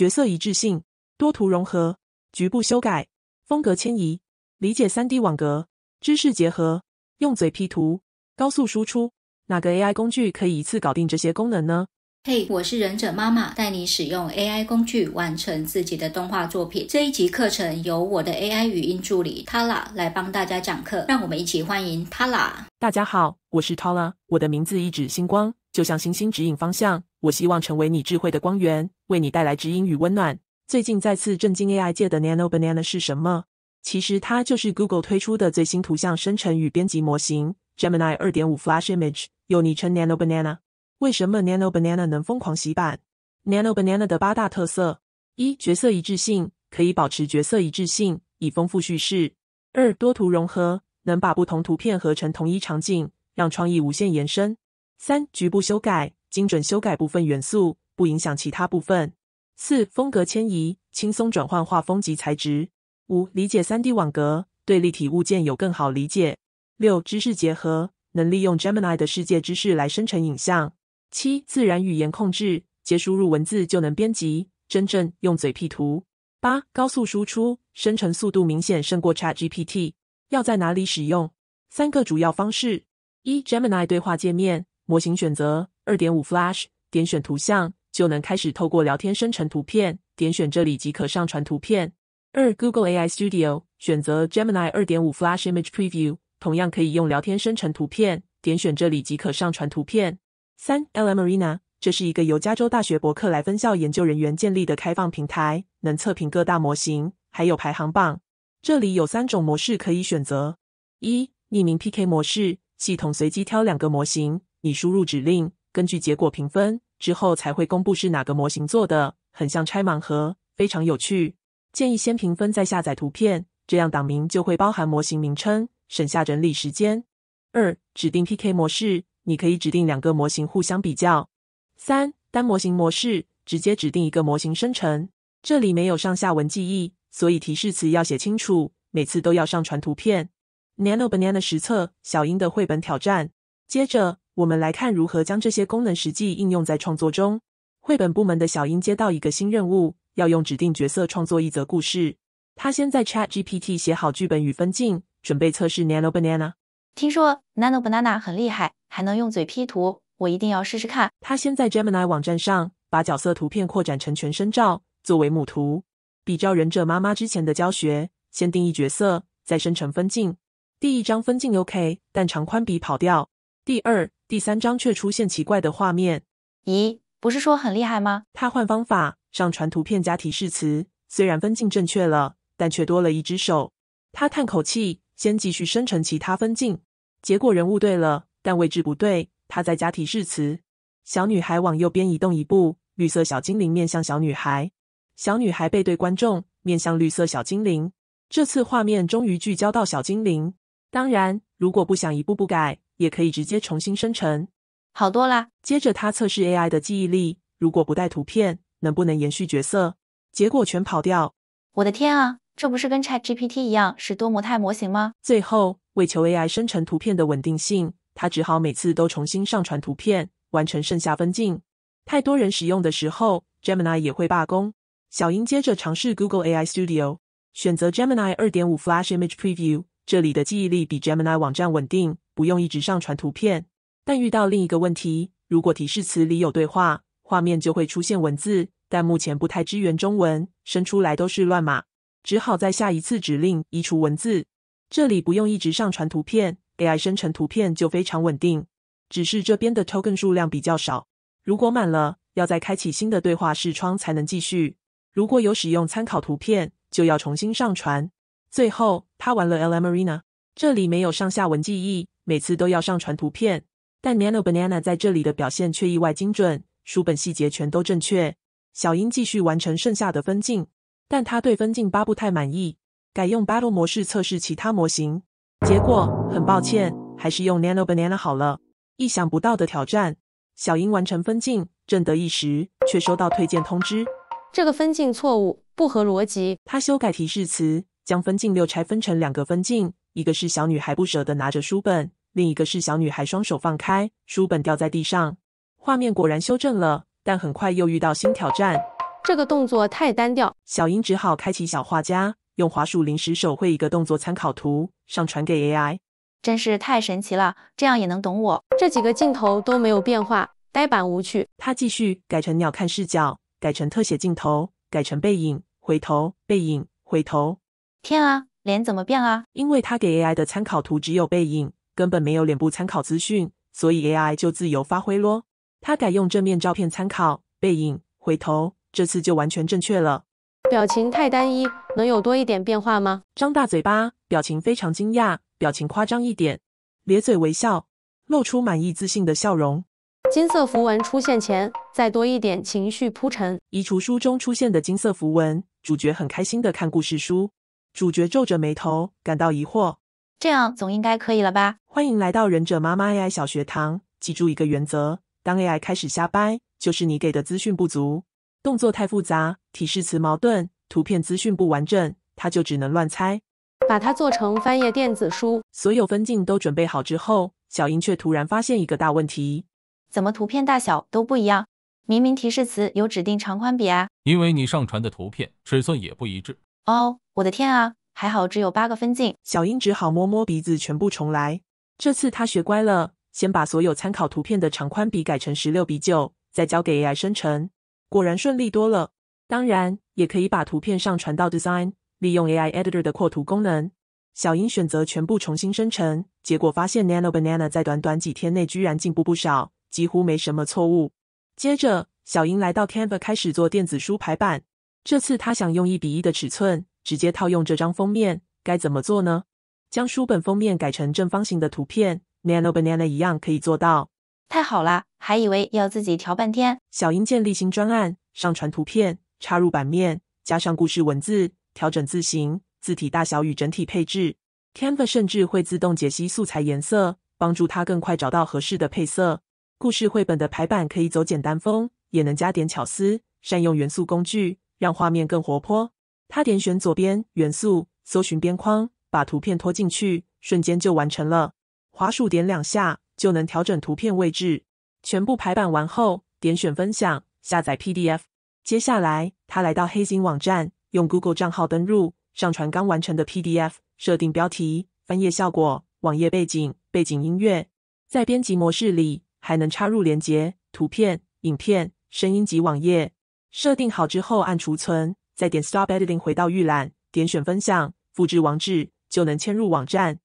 角色一致性、多图融合、局部修改、风格迁移、理解 3D 网格、知识结合、用嘴 P 图、高速输出，哪个 AI 工具可以一次搞定这些功能呢？嘿，我是忍者妈妈，带你使用 AI 工具完成自己的动画作品。这一集课程由我的 AI 语音助理 Tala 来帮大家讲课，让我们一起欢迎 Tala。大家好，我是 Tala，我的名字一指星光，就像星星指引方向，我希望成为你智慧的光源。为你带来指引与温暖。最近再次震惊 AI 界的 Nano Banana 是什么？其实它就是 Google 推出的最新图像生成与编辑模型 Gemini 2.5 Flash Image，又昵称 Nano Banana。为什么 Nano Banana 能疯狂洗版？Nano Banana 的八大特色：一、角色一致性，可以保持角色一致性，以丰富叙事；二、多图融合，能把不同图片合成同一场景，让创意无限延伸；三、局部修改，精准修改部分元素。不影响其他部分。四、风格迁移，轻松转换画风及材质。五、理解三 D 网格，对立体物件有更好理解。六、知识结合，能利用 Gemini 的世界知识来生成影像。七、自然语言控制，接输入文字就能编辑，真正用嘴 P 图。八、高速输出，生成速度明显胜过 Chat GPT。要在哪里使用？三个主要方式：一、Gemini 对话界面，模型选择2.5 Flash，点选图像。就能开始透过聊天生成图片，点选这里即可上传图片。二 Google AI Studio，选择 Gemini 二点五 Flash Image Preview，同样可以用聊天生成图片，点选这里即可上传图片。三 LM Arena，这是一个由加州大学伯克莱分校研究人员建立的开放平台，能测评各大模型，还有排行榜。这里有三种模式可以选择：一匿名 PK 模式，系统随机挑两个模型，你输入指令，根据结果评分。之后才会公布是哪个模型做的，很像拆盲盒，非常有趣。建议先评分再下载图片，这样档名就会包含模型名称，省下整理时间。二、指定 PK 模式，你可以指定两个模型互相比较。三、单模型模式，直接指定一个模型生成。这里没有上下文记忆，所以提示词要写清楚，每次都要上传图片。Nanobanana 实测小樱的绘本挑战，接着。我们来看如何将这些功能实际应用在创作中。绘本部门的小英接到一个新任务，要用指定角色创作一则故事。她先在 Chat GPT 写好剧本与分镜，准备测试 Nano Banana。听说 Nano Banana 很厉害，还能用嘴 P 图，我一定要试试看。她先在 Gemini 网站上把角色图片扩展成全身照作为母图，比照忍者妈妈之前的教学，先定义角色，再生成分镜。第一张分镜 OK，但长宽比跑掉。第二、第三张却出现奇怪的画面。咦，不是说很厉害吗？他换方法，上传图片加提示词。虽然分镜正确了，但却多了一只手。他叹口气，先继续生成其他分镜。结果人物对了，但位置不对。他再加提示词：小女孩往右边移动一步，绿色小精灵面向小女孩，小女孩背对观众，面向绿色小精灵。这次画面终于聚焦到小精灵。当然，如果不想一步步改。也可以直接重新生成，好多啦。接着他测试 AI 的记忆力，如果不带图片，能不能延续角色？结果全跑掉。我的天啊，这不是跟 Chat GPT 一样是多模态模型吗？最后为求 AI 生成图片的稳定性，他只好每次都重新上传图片，完成剩下分镜。太多人使用的时候，Gemini 也会罢工。小英接着尝试 Google AI Studio，选择 Gemini 2.5 Flash Image Preview，这里的记忆力比 Gemini 网站稳定。不用一直上传图片，但遇到另一个问题：如果提示词里有对话，画面就会出现文字，但目前不太支援中文，生出来都是乱码，只好在下一次指令移除文字。这里不用一直上传图片，AI 生成图片就非常稳定，只是这边的 token 数量比较少，如果满了，要再开启新的对话视窗才能继续。如果有使用参考图片，就要重新上传。最后，他玩了 LM Arena，这里没有上下文记忆。每次都要上传图片，但 Nano Banana 在这里的表现却意外精准，书本细节全都正确。小英继续完成剩下的分镜，但她对分镜八不太满意，改用 Battle 模式测试其他模型。结果很抱歉，还是用 Nano Banana 好了。意想不到的挑战，小英完成分镜，正得意时，却收到推荐通知。这个分镜错误不合逻辑，她修改提示词，将分镜六拆分成两个分镜，一个是小女孩不舍得拿着书本。另一个是小女孩双手放开，书本掉在地上。画面果然修正了，但很快又遇到新挑战。这个动作太单调，小英只好开启小画家，用滑鼠临时手绘一个动作参考图，上传给 AI。真是太神奇了，这样也能懂我。这几个镜头都没有变化，呆板无趣。他继续改成鸟看视角，改成特写镜头，改成背影回头，背影回头。天啊，脸怎么变了？因为他给 AI 的参考图只有背影。根本没有脸部参考资讯，所以 AI 就自由发挥咯。他改用正面照片参考背影、回头，这次就完全正确了。表情太单一，能有多一点变化吗？张大嘴巴，表情非常惊讶，表情夸张一点，咧嘴微笑，露出满意自信的笑容。金色符文出现前，再多一点情绪铺陈。移除书中出现的金色符文，主角很开心的看故事书。主角皱着眉头，感到疑惑。这样总应该可以了吧？欢迎来到忍者妈妈 AI 小学堂。记住一个原则：当 AI 开始瞎掰，就是你给的资讯不足，动作太复杂，提示词矛盾，图片资讯不完整，它就只能乱猜。把它做成翻页电子书。所有分镜都准备好之后，小英却突然发现一个大问题：怎么图片大小都不一样？明明提示词有指定长宽比啊！因为你上传的图片尺寸也不一致。哦，我的天啊！还好只有八个分镜，小英只好摸摸鼻子，全部重来。这次她学乖了，先把所有参考图片的长宽比改成十六比九，再交给 AI 生成，果然顺利多了。当然，也可以把图片上传到 Design，利用 AI Editor 的扩图功能。小英选择全部重新生成，结果发现 Nano Banana 在短短几天内居然进步不少，几乎没什么错误。接着，小英来到 Canva 开始做电子书排版，这次她想用一比一的尺寸。直接套用这张封面该怎么做呢？将书本封面改成正方形的图片，Nano Banana 一样可以做到。太好啦，还以为要自己调半天。小英建立新专案，上传图片，插入版面，加上故事文字，调整字形、字体大小与整体配置。c a n v a 甚至会自动解析素材颜色，帮助它更快找到合适的配色。故事绘本的排版可以走简单风，也能加点巧思，善用元素工具，让画面更活泼。他点选左边元素搜寻边框，把图片拖进去，瞬间就完成了。滑鼠点两下就能调整图片位置。全部排版完后，点选分享下载 PDF。接下来，他来到黑金网站，用 Google 账号登录，上传刚完成的 PDF，设定标题、翻页效果、网页背景、背景音乐。在编辑模式里，还能插入连接、图片、影片、声音及网页。设定好之后，按储存。再点 Stop Editing 回到预览，点选分享，复制网址就能嵌入网站。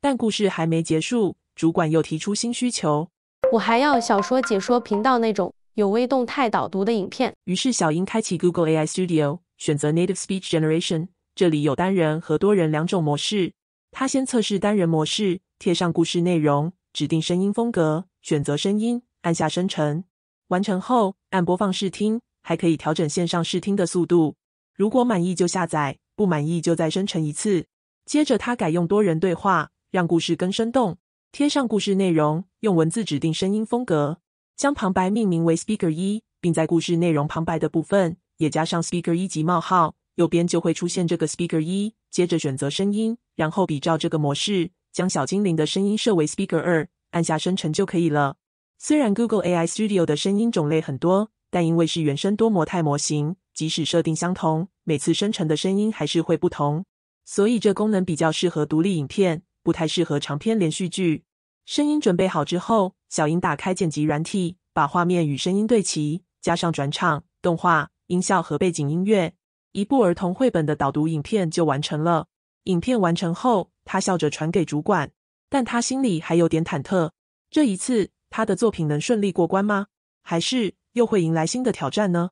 但故事还没结束，主管又提出新需求。我还要小说解说频道那种有微动态导读的影片。于是小英开启 Google AI Studio，选择 Native Speech Generation。这里有单人和多人两种模式。他先测试单人模式，贴上故事内容，指定声音风格，选择声音，按下生成。完成后按播放试听，还可以调整线上试听的速度。如果满意就下载，不满意就再生成一次。接着他改用多人对话，让故事更生动。贴上故事内容，用文字指定声音风格，将旁白命名为 Speaker 一，并在故事内容旁白的部分也加上 Speaker 一及冒号，右边就会出现这个 Speaker 一。接着选择声音，然后比照这个模式，将小精灵的声音设为 Speaker 二，按下生成就可以了。虽然 Google AI Studio 的声音种类很多，但因为是原生多模态模型，即使设定相同，每次生成的声音还是会不同，所以这功能比较适合独立影片。不太适合长篇连续剧。声音准备好之后，小英打开剪辑软体，把画面与声音对齐，加上转场、动画、音效和背景音乐，一部儿童绘本的导读影片就完成了。影片完成后，他笑着传给主管，但他心里还有点忐忑。这一次，他的作品能顺利过关吗？还是又会迎来新的挑战呢？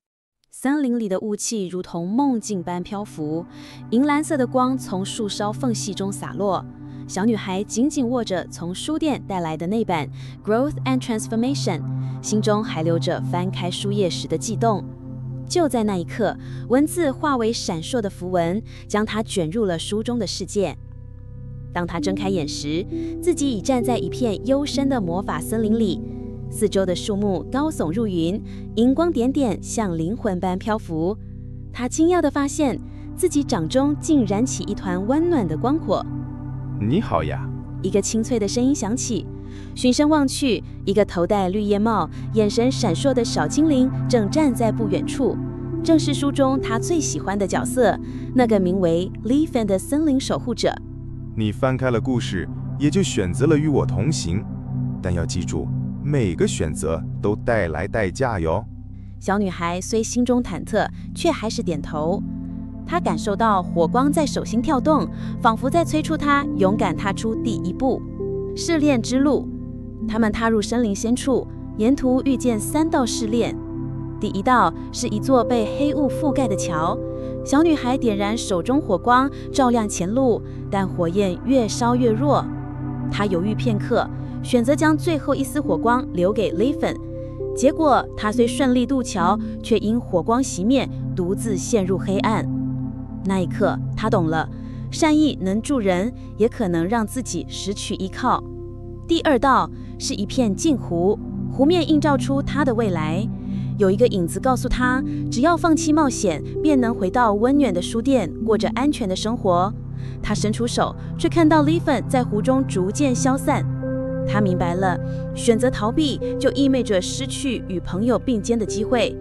森林里的雾气如同梦境般漂浮，银蓝色的光从树梢缝隙中洒落。小女孩紧紧握着从书店带来的那本《Growth and Transformation》，心中还留着翻开书页时的悸动。就在那一刻，文字化为闪烁的符文，将她卷入了书中的世界。当她睁开眼时，自己已站在一片幽深的魔法森林里，四周的树木高耸入云，银光点点，像灵魂般漂浮。她惊讶地发现自己掌中竟燃起一团温暖的光火。你好呀！一个清脆的声音响起，循声望去，一个头戴绿叶帽、眼神闪烁的小精灵正站在不远处，正是书中他最喜欢的角色，那个名为 Leaf n 的森林守护者。你翻开了故事，也就选择了与我同行，但要记住，每个选择都带来代价哟。小女孩虽心中忐忑，却还是点头。他感受到火光在手心跳动，仿佛在催促他勇敢踏出第一步。试炼之路，他们踏入森林深处，沿途遇见三道试炼。第一道是一座被黑雾覆盖的桥，小女孩点燃手中火光，照亮前路，但火焰越烧越弱。她犹豫片刻，选择将最后一丝火光留给莱芬。结果，她虽顺利渡桥，却因火光熄灭，独自陷入黑暗。那一刻，他懂了，善意能助人，也可能让自己失去依靠。第二道是一片镜湖，湖面映照出他的未来。有一个影子告诉他，只要放弃冒险，便能回到温暖的书店，过着安全的生活。他伸出手，却看到 l e n 在湖中逐渐消散。他明白了，选择逃避，就意味着失去与朋友并肩的机会。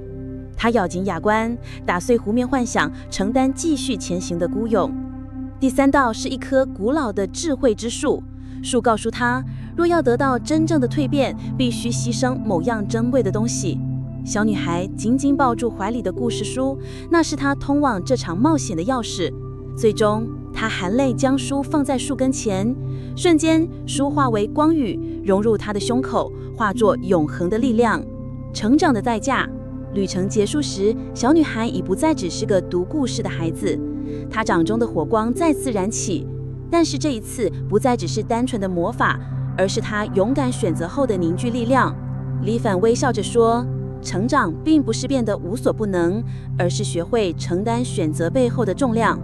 她咬紧牙关，打碎湖面幻想，承担继续前行的孤勇。第三道是一棵古老的智慧之树，树告诉她，若要得到真正的蜕变，必须牺牲某样珍贵的东西。小女孩紧紧抱住怀里的故事书，那是她通往这场冒险的钥匙。最终，她含泪将书放在树根前，瞬间书化为光雨，融入她的胸口，化作永恒的力量。成长的代价。旅程结束时，小女孩已不再只是个读故事的孩子。她掌中的火光再次燃起，但是这一次不再只是单纯的魔法，而是她勇敢选择后的凝聚力量。李凡微笑着说：“成长并不是变得无所不能，而是学会承担选择背后的重量。”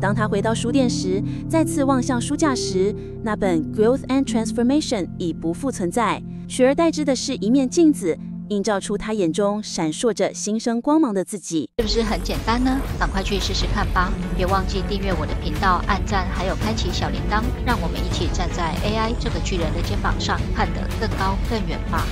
当他回到书店时，再次望向书架时，那本《Growth and Transformation》已不复存在，取而代之的是一面镜子。映照出他眼中闪烁着新生光芒的自己，是不是很简单呢？赶快去试试看吧！别忘记订阅我的频道、按赞还有开启小铃铛，让我们一起站在 AI 这个巨人的肩膀上，看得更高更远吧！